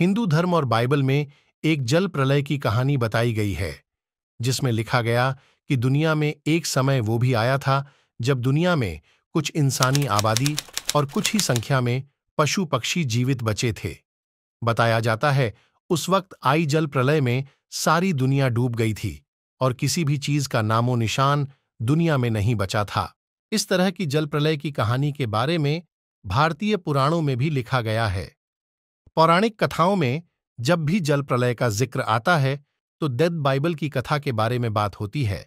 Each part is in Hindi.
हिंदू धर्म और बाइबल में एक जल प्रलय की कहानी बताई गई है जिसमें लिखा गया कि दुनिया में एक समय वो भी आया था जब दुनिया में कुछ इंसानी आबादी और कुछ ही संख्या में पशु पक्षी जीवित बचे थे बताया जाता है उस वक्त आई जल प्रलय में सारी दुनिया डूब गई थी और किसी भी चीज का नामो निशान दुनिया में नहीं बचा था इस तरह की जल प्रलय की कहानी के बारे में भारतीय पुराणों में भी लिखा गया है पौराणिक कथाओं में जब भी जल प्रलय का जिक्र आता है तो दैद बाइबल की कथा के बारे में बात होती है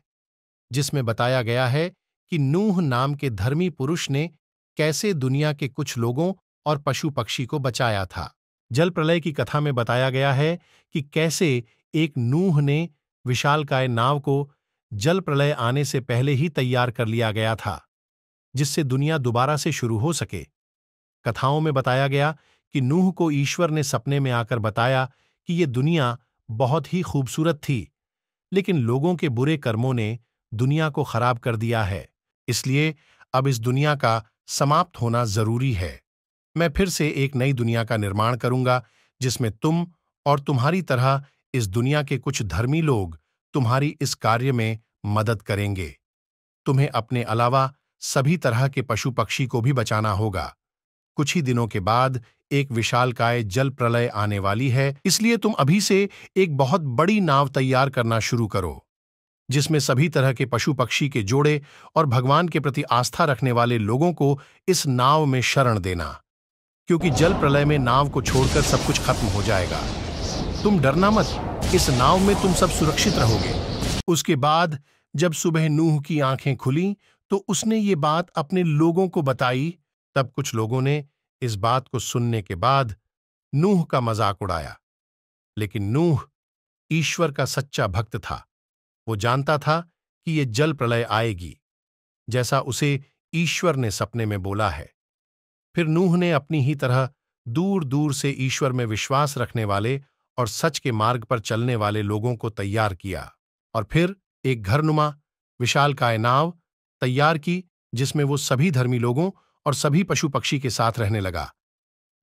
जिसमें बताया गया है कि नूह नाम के धर्मी पुरुष ने कैसे दुनिया के कुछ लोगों और पशु पक्षी को बचाया था जल प्रलय की कथा में बताया गया है कि कैसे एक नूह ने विशालकाय नाव को जल प्रलय आने से पहले ही तैयार कर लिया गया था जिससे दुनिया दोबारा से शुरू हो सके कथाओं में बताया गया कि नूह को ईश्वर ने सपने में आकर बताया कि ये दुनिया बहुत ही खूबसूरत थी लेकिन लोगों के बुरे कर्मों ने दुनिया को खराब कर दिया है इसलिए अब इस दुनिया का समाप्त होना जरूरी है मैं फिर से एक नई दुनिया का निर्माण करूंगा जिसमें तुम और तुम्हारी तरह इस दुनिया के कुछ धर्मी लोग तुम्हारी इस कार्य में मदद करेंगे तुम्हें अपने अलावा सभी तरह के पशु पक्षी को भी बचाना होगा कुछ ही दिनों के बाद एक विशालकाय जल प्रलय आने वाली है इसलिए तुम अभी से एक बहुत बड़ी नाव तैयार करना शुरू करो जिसमें सभी तरह के पशु पक्षी के जोड़े और भगवान के प्रति आस्था रखने वाले लोगों को इस नाव में शरण देना क्योंकि जल प्रलय में नाव को छोड़कर सब कुछ खत्म हो जाएगा तुम डरना मत इस नाव में तुम सब सुरक्षित रहोगे उसके बाद जब सुबह नूह की आंखें खुली तो उसने ये बात अपने लोगों को बताई तब कुछ लोगों ने इस बात को सुनने के बाद नूह का मजाक उड़ाया लेकिन नूह ईश्वर का सच्चा भक्त था वो जानता था कि ये जल प्रलय आएगी जैसा उसे ईश्वर ने सपने में बोला है फिर नूह ने अपनी ही तरह दूर दूर से ईश्वर में विश्वास रखने वाले और सच के मार्ग पर चलने वाले लोगों को तैयार किया और फिर एक घरनुमा विशाल काय नाव तैयार की जिसमें वो सभी धर्मी लोगों और सभी पशु पक्षी के साथ रहने लगा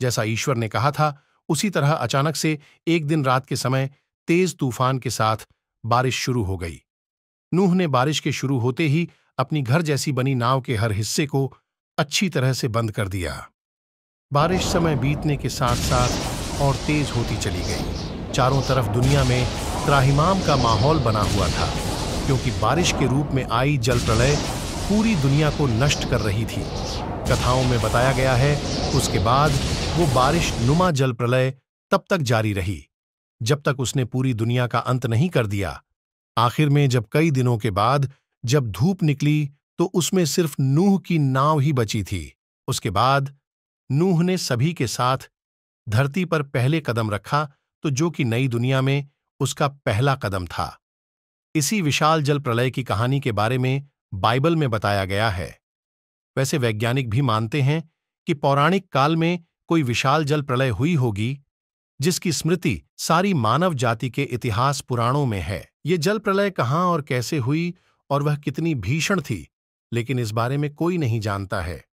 जैसा ईश्वर ने कहा था उसी तरह अचानक से एक दिन रात के समय तेज तूफान के साथ बारिश शुरू हो गई नूह ने बारिश के शुरू होते ही अपनी घर जैसी बनी नाव के हर हिस्से को अच्छी तरह से बंद कर दिया बारिश समय बीतने के साथ साथ और तेज होती चली गई चारों तरफ दुनिया में त्राहिमाम का माहौल बना हुआ था क्योंकि बारिश के रूप में आई जल प्रलय पूरी दुनिया को नष्ट कर रही थी कथाओं में बताया गया है उसके बाद वो बारिश नुमा जल प्रलय तब तक जारी रही जब तक उसने पूरी दुनिया का अंत नहीं कर दिया आखिर में जब कई दिनों के बाद जब धूप निकली तो उसमें सिर्फ नूह की नाव ही बची थी उसके बाद नूह ने सभी के साथ धरती पर पहले कदम रखा तो जो कि नई दुनिया में उसका पहला कदम था इसी विशाल जल प्रलय की कहानी के बारे में बाइबल में बताया गया है वैसे वैज्ञानिक भी मानते हैं कि पौराणिक काल में कोई विशाल जल प्रलय हुई होगी जिसकी स्मृति सारी मानव जाति के इतिहास पुराणों में है ये जल प्रलय कहाँ और कैसे हुई और वह कितनी भीषण थी लेकिन इस बारे में कोई नहीं जानता है